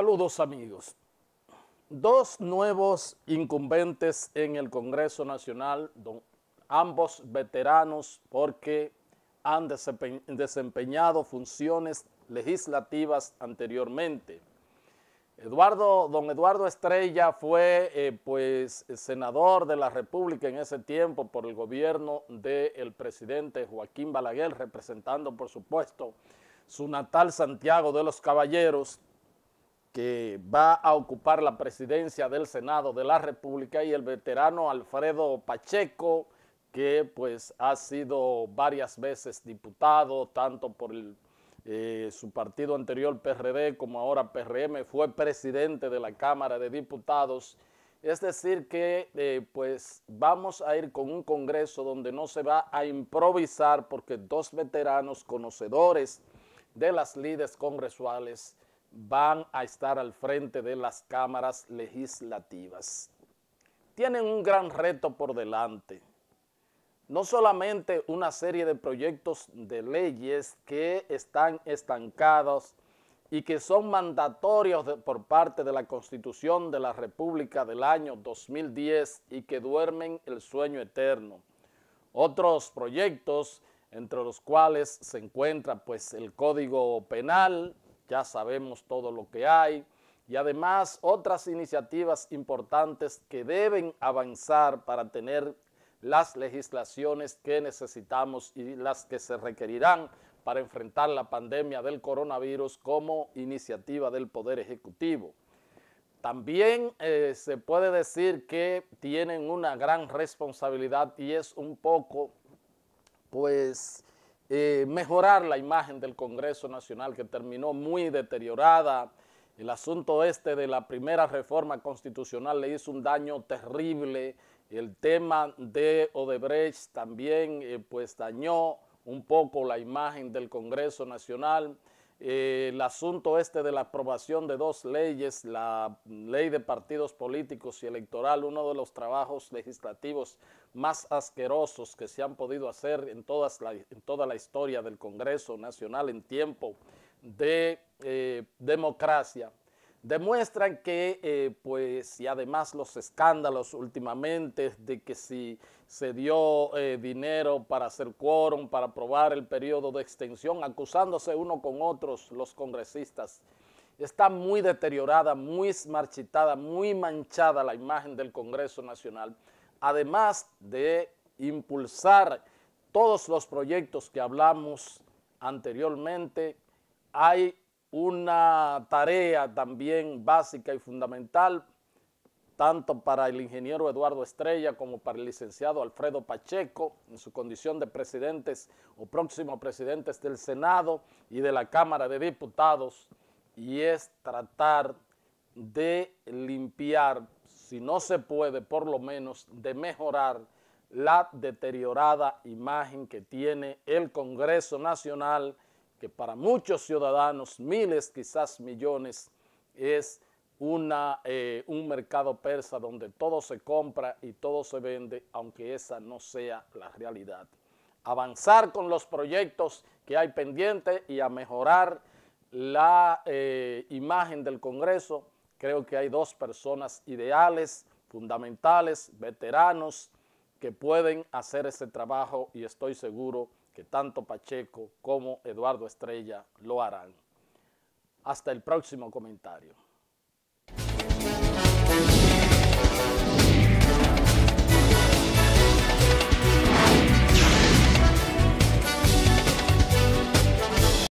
Saludos amigos. Dos nuevos incumbentes en el Congreso Nacional, ambos veteranos porque han desempeñado funciones legislativas anteriormente. Eduardo, don Eduardo Estrella fue eh, pues senador de la República en ese tiempo por el gobierno del presidente Joaquín Balaguer, representando por supuesto su natal Santiago de los Caballeros, que va a ocupar la presidencia del Senado de la República y el veterano Alfredo Pacheco, que pues ha sido varias veces diputado, tanto por eh, su partido anterior PRD como ahora PRM, fue presidente de la Cámara de Diputados. Es decir que eh, pues vamos a ir con un congreso donde no se va a improvisar porque dos veteranos conocedores de las lides congresuales van a estar al frente de las cámaras legislativas. Tienen un gran reto por delante. No solamente una serie de proyectos de leyes que están estancados y que son mandatorios por parte de la Constitución de la República del año 2010 y que duermen el sueño eterno. Otros proyectos, entre los cuales se encuentra pues, el Código Penal, ya sabemos todo lo que hay, y además otras iniciativas importantes que deben avanzar para tener las legislaciones que necesitamos y las que se requerirán para enfrentar la pandemia del coronavirus como iniciativa del Poder Ejecutivo. También eh, se puede decir que tienen una gran responsabilidad y es un poco, pues, eh, mejorar la imagen del Congreso Nacional que terminó muy deteriorada. El asunto este de la primera reforma constitucional le hizo un daño terrible. El tema de Odebrecht también eh, pues dañó un poco la imagen del Congreso Nacional el asunto este de la aprobación de dos leyes, la ley de partidos políticos y electoral, uno de los trabajos legislativos más asquerosos que se han podido hacer en, toda la historia del Congreso Nacional en tiempo de eh, democracia, demuestran que, eh, pues, y además los escándalos últimamente de que si se dio eh, dinero para hacer quórum, para aprobar el periodo de extensión, acusándose uno con otros los congresistas, está muy deteriorada, muy marchitada, muy manchada la imagen del Congreso Nacional, además de impulsar todos los proyectos que hablamos anteriormente, hay una tarea también básica y fundamental, tanto para el ingeniero Eduardo Estrella como para el licenciado Alfredo Pacheco, en su condición de presidentes o próximos presidentes del Senado y de la Cámara de Diputados, y es tratar de limpiar, si no se puede, por lo menos de mejorar la deteriorada imagen que tiene el Congreso Nacional que para muchos ciudadanos, miles, quizás millones, es una, eh, un mercado persa donde todo se compra y todo se vende, aunque esa no sea la realidad. Avanzar con los proyectos que hay pendientes y a mejorar la eh, imagen del Congreso, creo que hay dos personas ideales, fundamentales, veteranos, que pueden hacer ese trabajo y estoy seguro que tanto Pacheco como Eduardo Estrella lo harán. Hasta el próximo comentario.